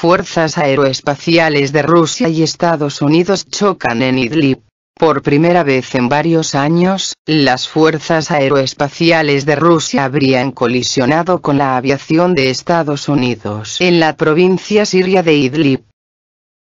fuerzas aeroespaciales de Rusia y Estados Unidos chocan en Idlib. Por primera vez en varios años, las fuerzas aeroespaciales de Rusia habrían colisionado con la aviación de Estados Unidos en la provincia siria de Idlib.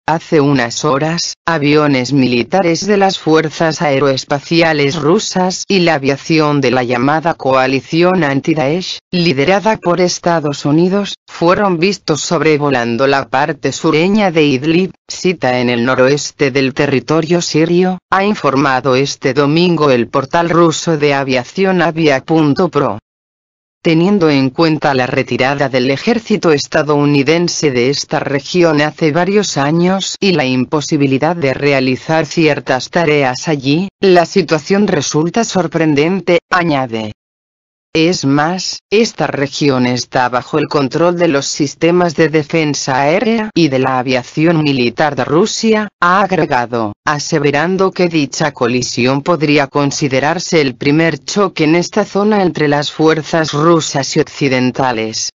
Hace unas horas, aviones militares de las fuerzas aeroespaciales rusas y la aviación de la llamada coalición anti-Daesh, liderada por Estados Unidos, fueron vistos sobrevolando la parte sureña de Idlib, cita en el noroeste del territorio sirio, ha informado este domingo el portal ruso de aviación avia.pro teniendo en cuenta la retirada del ejército estadounidense de esta región hace varios años y la imposibilidad de realizar ciertas tareas allí, la situación resulta sorprendente, añade. Es más, esta región está bajo el control de los sistemas de defensa aérea y de la aviación militar de Rusia, ha agregado, aseverando que dicha colisión podría considerarse el primer choque en esta zona entre las fuerzas rusas y occidentales.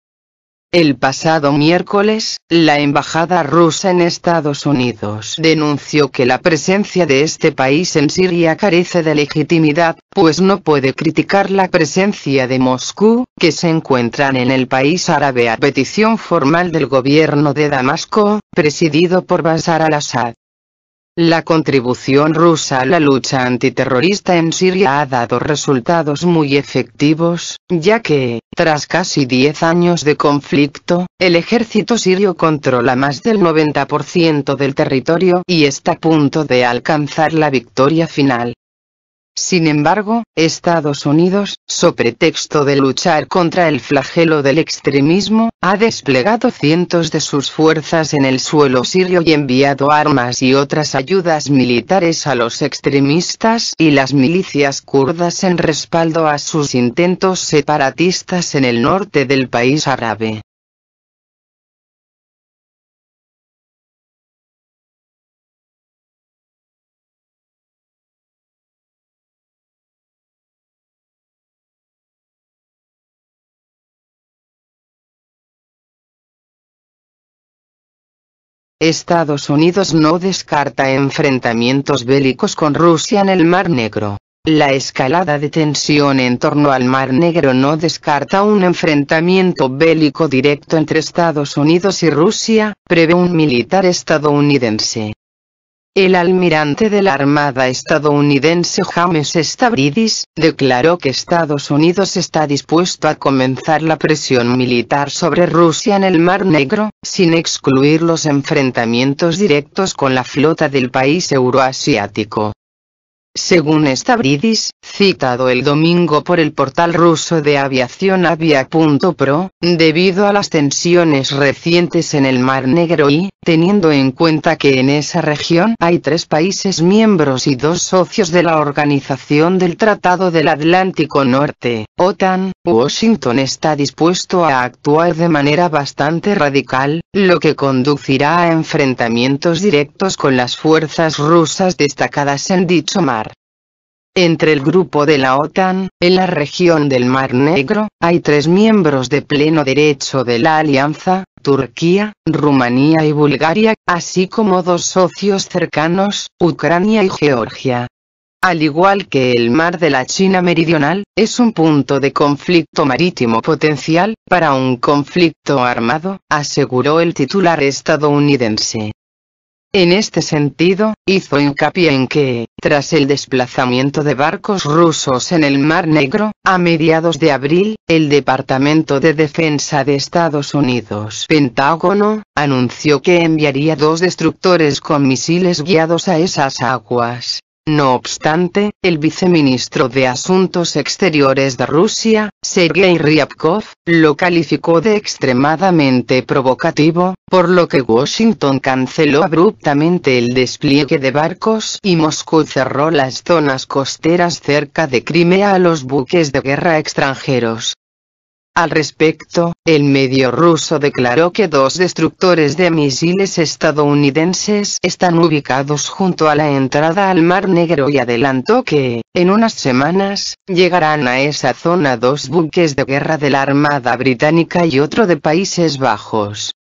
El pasado miércoles, la embajada rusa en Estados Unidos denunció que la presencia de este país en Siria carece de legitimidad, pues no puede criticar la presencia de Moscú, que se encuentran en el país árabe a petición formal del gobierno de Damasco, presidido por Bashar al-Assad. La contribución rusa a la lucha antiterrorista en Siria ha dado resultados muy efectivos, ya que, tras casi 10 años de conflicto, el ejército sirio controla más del 90% del territorio y está a punto de alcanzar la victoria final. Sin embargo, Estados Unidos, so pretexto de luchar contra el flagelo del extremismo, ha desplegado cientos de sus fuerzas en el suelo sirio y enviado armas y otras ayudas militares a los extremistas y las milicias kurdas en respaldo a sus intentos separatistas en el norte del país árabe. Estados Unidos no descarta enfrentamientos bélicos con Rusia en el Mar Negro. La escalada de tensión en torno al Mar Negro no descarta un enfrentamiento bélico directo entre Estados Unidos y Rusia, prevé un militar estadounidense. El almirante de la Armada estadounidense James Stavridis declaró que Estados Unidos está dispuesto a comenzar la presión militar sobre Rusia en el Mar Negro, sin excluir los enfrentamientos directos con la flota del país euroasiático. Según Stavridis, citado el domingo por el portal ruso de aviación avia.pro, debido a las tensiones recientes en el Mar Negro y, teniendo en cuenta que en esa región hay tres países miembros y dos socios de la Organización del Tratado del Atlántico Norte, OTAN, Washington está dispuesto a actuar de manera bastante radical, lo que conducirá a enfrentamientos directos con las fuerzas rusas destacadas en dicho mar. Entre el grupo de la OTAN, en la región del Mar Negro, hay tres miembros de pleno derecho de la alianza, Turquía, Rumanía y Bulgaria, así como dos socios cercanos, Ucrania y Georgia. Al igual que el mar de la China Meridional, es un punto de conflicto marítimo potencial para un conflicto armado, aseguró el titular estadounidense. En este sentido, hizo hincapié en que, tras el desplazamiento de barcos rusos en el Mar Negro, a mediados de abril, el Departamento de Defensa de Estados Unidos, Pentágono, anunció que enviaría dos destructores con misiles guiados a esas aguas, no obstante, el viceministro de Asuntos Exteriores de Rusia, Sergei Ryabkov, lo calificó de extremadamente provocativo, por lo que Washington canceló abruptamente el despliegue de barcos y Moscú cerró las zonas costeras cerca de Crimea a los buques de guerra extranjeros. Al respecto, el medio ruso declaró que dos destructores de misiles estadounidenses están ubicados junto a la entrada al Mar Negro y adelantó que, en unas semanas, llegarán a esa zona dos buques de guerra de la Armada Británica y otro de Países Bajos.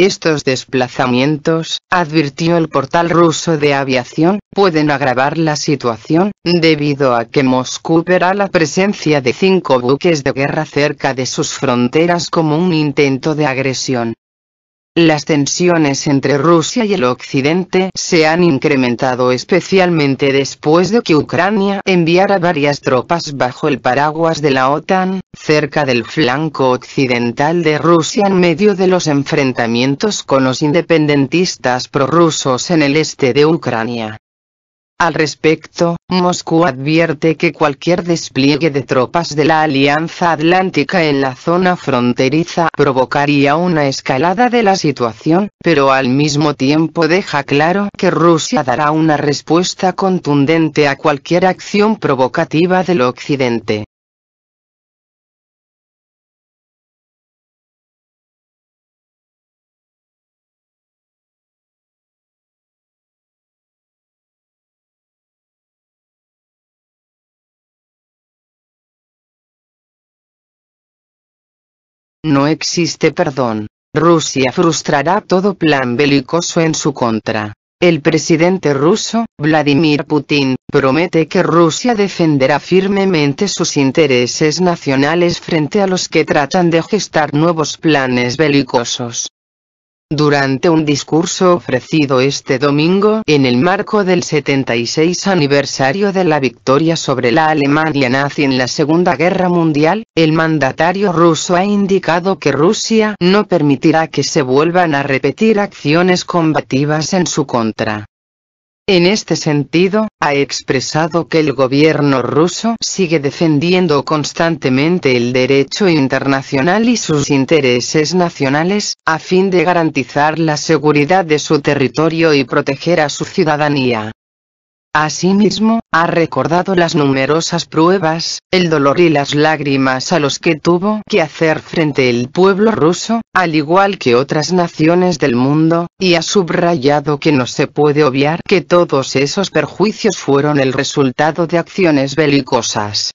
Estos desplazamientos, advirtió el portal ruso de aviación, pueden agravar la situación, debido a que Moscú verá la presencia de cinco buques de guerra cerca de sus fronteras como un intento de agresión. Las tensiones entre Rusia y el Occidente se han incrementado especialmente después de que Ucrania enviara varias tropas bajo el paraguas de la OTAN, cerca del flanco occidental de Rusia en medio de los enfrentamientos con los independentistas prorrusos en el este de Ucrania. Al respecto, Moscú advierte que cualquier despliegue de tropas de la Alianza Atlántica en la zona fronteriza provocaría una escalada de la situación, pero al mismo tiempo deja claro que Rusia dará una respuesta contundente a cualquier acción provocativa del Occidente. No existe perdón. Rusia frustrará todo plan belicoso en su contra. El presidente ruso, Vladimir Putin, promete que Rusia defenderá firmemente sus intereses nacionales frente a los que tratan de gestar nuevos planes belicosos. Durante un discurso ofrecido este domingo en el marco del 76 aniversario de la victoria sobre la Alemania nazi en la Segunda Guerra Mundial, el mandatario ruso ha indicado que Rusia no permitirá que se vuelvan a repetir acciones combativas en su contra. En este sentido, ha expresado que el gobierno ruso sigue defendiendo constantemente el derecho internacional y sus intereses nacionales, a fin de garantizar la seguridad de su territorio y proteger a su ciudadanía. Asimismo, ha recordado las numerosas pruebas, el dolor y las lágrimas a los que tuvo que hacer frente el pueblo ruso, al igual que otras naciones del mundo, y ha subrayado que no se puede obviar que todos esos perjuicios fueron el resultado de acciones belicosas.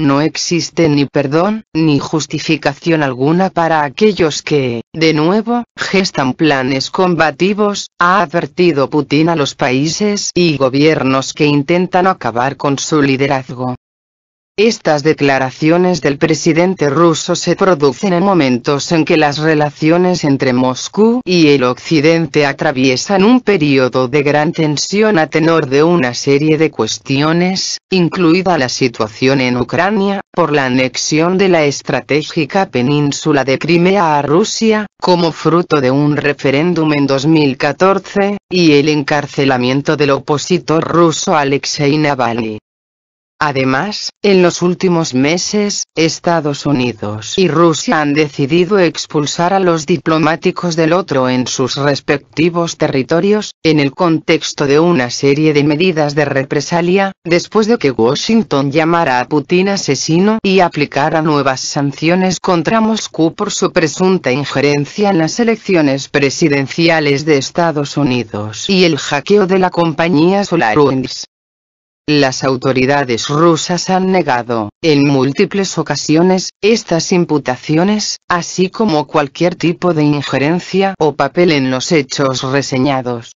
No existe ni perdón, ni justificación alguna para aquellos que, de nuevo, gestan planes combativos, ha advertido Putin a los países y gobiernos que intentan acabar con su liderazgo. Estas declaraciones del presidente ruso se producen en momentos en que las relaciones entre Moscú y el occidente atraviesan un periodo de gran tensión a tenor de una serie de cuestiones, incluida la situación en Ucrania, por la anexión de la estratégica península de Crimea a Rusia, como fruto de un referéndum en 2014, y el encarcelamiento del opositor ruso Alexei Navalny. Además, en los últimos meses, Estados Unidos y Rusia han decidido expulsar a los diplomáticos del otro en sus respectivos territorios, en el contexto de una serie de medidas de represalia, después de que Washington llamara a Putin asesino y aplicara nuevas sanciones contra Moscú por su presunta injerencia en las elecciones presidenciales de Estados Unidos y el hackeo de la compañía SolarWinds. Las autoridades rusas han negado, en múltiples ocasiones, estas imputaciones, así como cualquier tipo de injerencia o papel en los hechos reseñados.